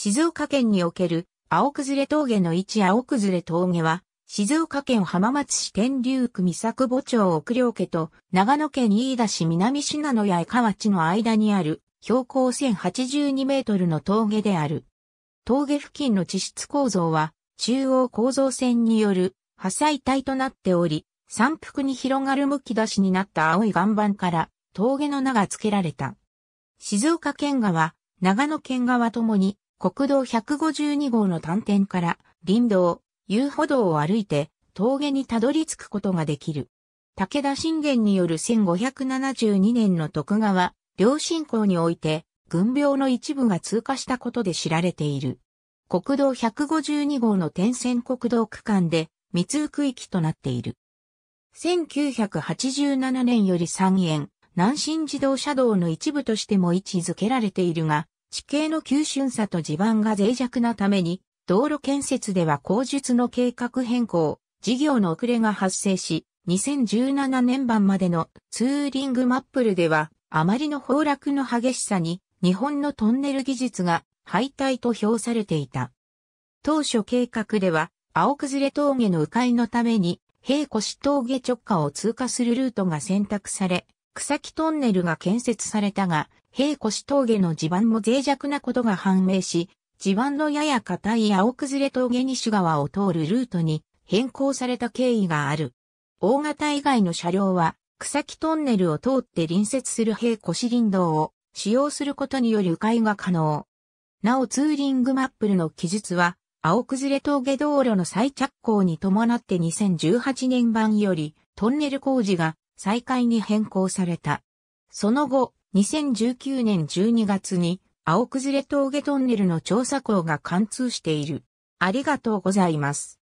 静岡県における青崩峠の位置青崩峠は、静岡県浜松市天竜区三作墓町奥良家と長野県飯田市南信濃や江川地の間にある標高1082メートルの峠である。峠付近の地質構造は中央構造線による破砕帯となっており、山腹に広がる向き出しになった青い岩盤から峠の名が付けられた。静岡県側、長野県側ともに国道152号の端点から林道、遊歩道を歩いて峠にたどり着くことができる。武田信玄による1572年の徳川、両信仰において、軍病の一部が通過したことで知られている。国道152号の点線国道区間で密雨区域となっている。1987年より3円、南進自動車道の一部としても位置づけられているが、地形の急峻さと地盤が脆弱なために、道路建設では工術の計画変更、事業の遅れが発生し、2017年版までのツーリングマップルでは、あまりの崩落の激しさに、日本のトンネル技術が敗退と評されていた。当初計画では、青崩れ峠の迂回のために、平越峠直下を通過するルートが選択され、草木トンネルが建設されたが、平越峠の地盤も脆弱なことが判明し、地盤のやや硬い青崩れ峠西川を通るルートに変更された経緯がある。大型以外の車両は、草木トンネルを通って隣接する平越林道を使用することにより迂回が可能。なおツーリングマップルの記述は、青崩れ峠道路の再着工に伴って2018年版よりトンネル工事が再開に変更された。その後、2019年12月に、青崩峠トンネルの調査口が貫通している。ありがとうございます。